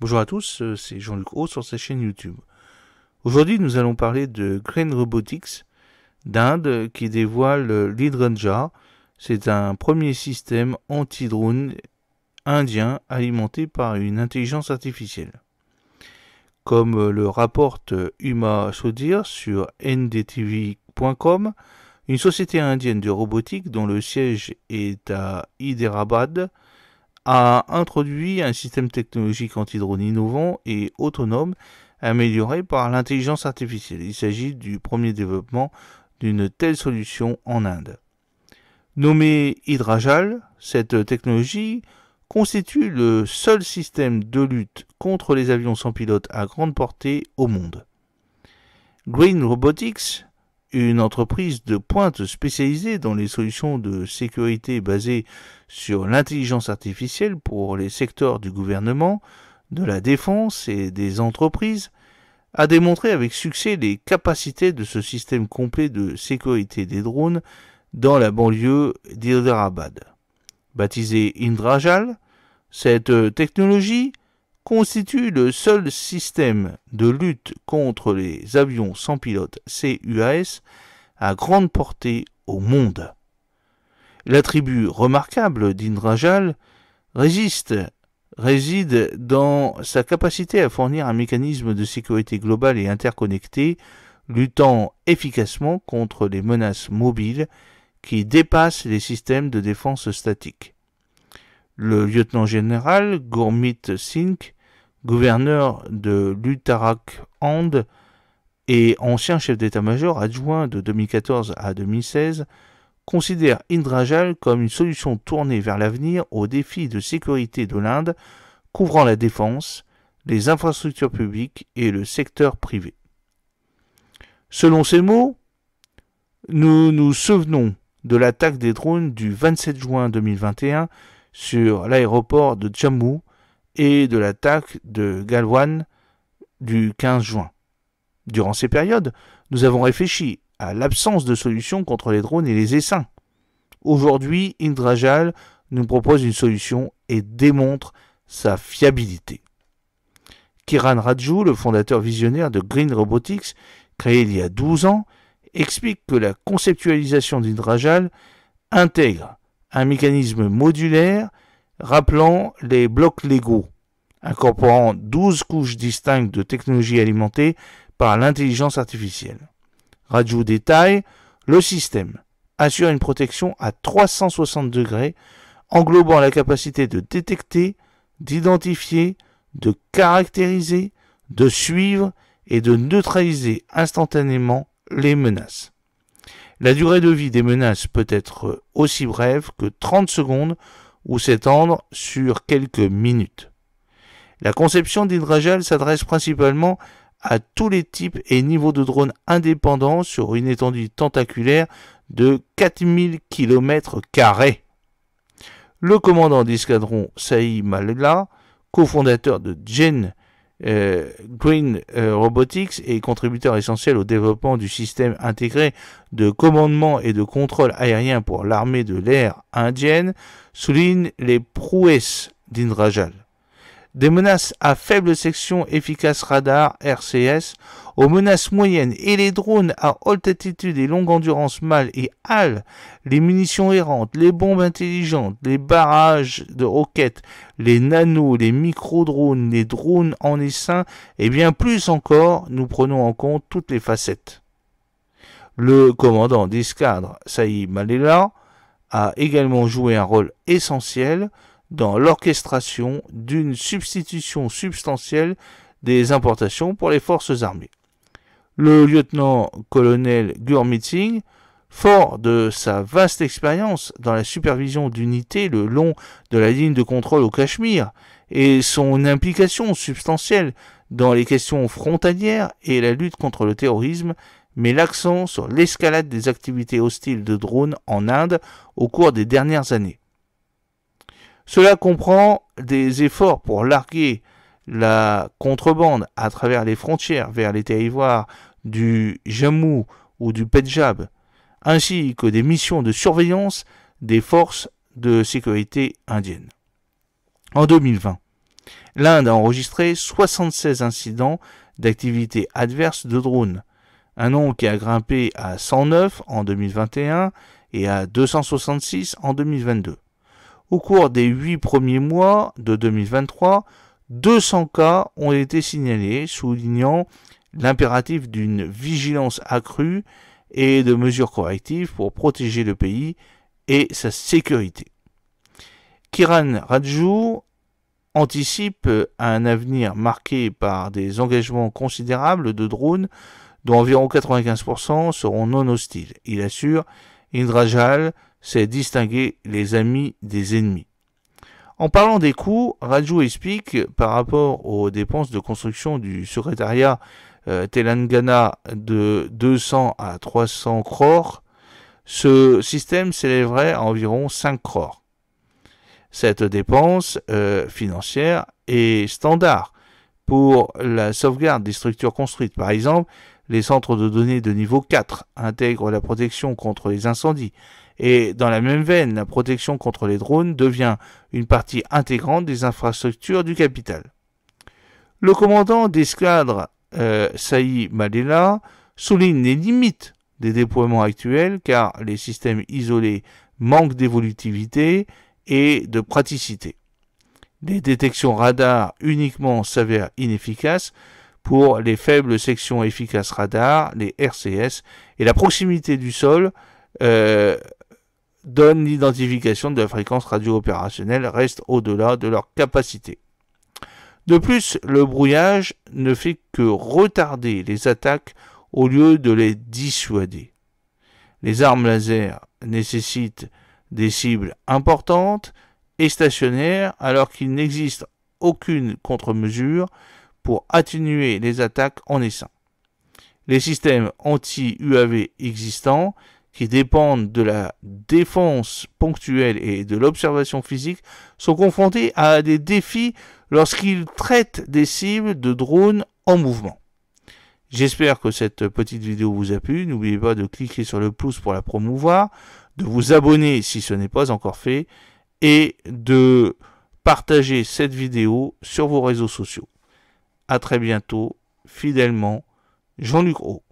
Bonjour à tous, euh, c'est Jean-Luc O sur sa chaîne YouTube. Aujourd'hui, nous allons parler de Green Robotics d'Inde euh, qui dévoile euh, l'Hydranja. C'est un premier système anti-drone indien alimenté par une intelligence artificielle. Comme le rapporte Uma Sodir sur ndtv.com, une société indienne de robotique dont le siège est à Hyderabad a introduit un système technologique anti-drone innovant et autonome amélioré par l'intelligence artificielle. Il s'agit du premier développement d'une telle solution en Inde. Nommée Hydrajal, cette technologie constitue le seul système de lutte contre les avions sans pilote à grande portée au monde. Green Robotics, une entreprise de pointe spécialisée dans les solutions de sécurité basées sur l'intelligence artificielle pour les secteurs du gouvernement, de la défense et des entreprises, a démontré avec succès les capacités de ce système complet de sécurité des drones dans la banlieue d'Hyderabad. Baptisée Indrajal, cette technologie constitue le seul système de lutte contre les avions sans pilote CUAS à grande portée au monde. L'attribut remarquable d'Indrajal résiste, réside dans sa capacité à fournir un mécanisme de sécurité globale et interconnecté, luttant efficacement contre les menaces mobiles qui dépassent les systèmes de défense statiques. Le lieutenant-général Gourmit Singh, gouverneur de l'Uttarakhand et ancien chef d'état-major adjoint de 2014 à 2016, considère Indrajal comme une solution tournée vers l'avenir aux défis de sécurité de l'Inde, couvrant la défense, les infrastructures publiques et le secteur privé. Selon ces mots, nous nous souvenons de l'attaque des drones du 27 juin 2021 sur l'aéroport de Jammu et de l'attaque de Galwan du 15 juin. Durant ces périodes, nous avons réfléchi à l'absence de solution contre les drones et les essaims. Aujourd'hui, Indrajal nous propose une solution et démontre sa fiabilité. Kiran Raju, le fondateur visionnaire de Green Robotics, créé il y a 12 ans, explique que la conceptualisation d'Indrajal intègre un mécanisme modulaire rappelant les blocs Lego, incorporant 12 couches distinctes de technologies alimentées par l'intelligence artificielle. Radio détail, le système assure une protection à 360 degrés, englobant la capacité de détecter, d'identifier, de caractériser, de suivre et de neutraliser instantanément les menaces. La durée de vie des menaces peut être aussi brève que 30 secondes ou s'étendre sur quelques minutes. La conception d'Hydrajal s'adresse principalement à tous les types et niveaux de drones indépendants sur une étendue tentaculaire de 4000 km. Le commandant d'escadron Saïd Malala, cofondateur de Gen euh, Green euh, Robotics est contributeur essentiel au développement du système intégré de commandement et de contrôle aérien pour l'armée de l'air indienne, souligne les prouesses d'Indrajal des menaces à faible section efficace radar RCS aux menaces moyennes et les drones à haute altitude et longue endurance mâle et HAL, les munitions errantes, les bombes intelligentes, les barrages de roquettes, les nanos, les micro-drones, les drones en essaim et bien plus encore, nous prenons en compte toutes les facettes. Le commandant d'escadre Saïd Malela a également joué un rôle essentiel dans l'orchestration d'une substitution substantielle des importations pour les forces armées. Le lieutenant-colonel Gurmit Singh, fort de sa vaste expérience dans la supervision d'unités le long de la ligne de contrôle au Cachemire et son implication substantielle dans les questions frontalières et la lutte contre le terrorisme, met l'accent sur l'escalade des activités hostiles de drones en Inde au cours des dernières années. Cela comprend des efforts pour larguer la contrebande à travers les frontières vers les territoires du Jammu ou du Pendjab, ainsi que des missions de surveillance des forces de sécurité indiennes. En 2020, l'Inde a enregistré 76 incidents d'activités adverses de drones, un nombre qui a grimpé à 109 en 2021 et à 266 en 2022. Au cours des 8 premiers mois de 2023, 200 cas ont été signalés, soulignant l'impératif d'une vigilance accrue et de mesures correctives pour protéger le pays et sa sécurité. Kiran Raju anticipe un avenir marqué par des engagements considérables de drones dont environ 95% seront non hostiles. Il assure Indrajal c'est distinguer les amis des ennemis. En parlant des coûts, Raju explique par rapport aux dépenses de construction du secrétariat euh, Telangana de 200 à 300 crores, ce système s'élèverait à environ 5 crores. Cette dépense euh, financière est standard pour la sauvegarde des structures construites. Par exemple, les centres de données de niveau 4 intègrent la protection contre les incendies et dans la même veine, la protection contre les drones devient une partie intégrante des infrastructures du capital. Le commandant d'escadre euh, Malela souligne les limites des déploiements actuels car les systèmes isolés manquent d'évolutivité et de praticité. Les détections radar uniquement s'avèrent inefficaces pour les faibles sections efficaces radar, les RCS, et la proximité du sol euh, donne l'identification de la fréquence radio opérationnelle reste au-delà de leur capacité. De plus, le brouillage ne fait que retarder les attaques au lieu de les dissuader. Les armes laser nécessitent des cibles importantes et stationnaires alors qu'il n'existe aucune contre-mesure pour atténuer les attaques en essaim. Les systèmes anti-UAV existants qui dépendent de la défense ponctuelle et de l'observation physique sont confrontés à des défis lorsqu'ils traitent des cibles de drones en mouvement. J'espère que cette petite vidéo vous a plu. N'oubliez pas de cliquer sur le pouce pour la promouvoir, de vous abonner si ce n'est pas encore fait et de partager cette vidéo sur vos réseaux sociaux. À très bientôt, fidèlement, Jean-Luc Roux.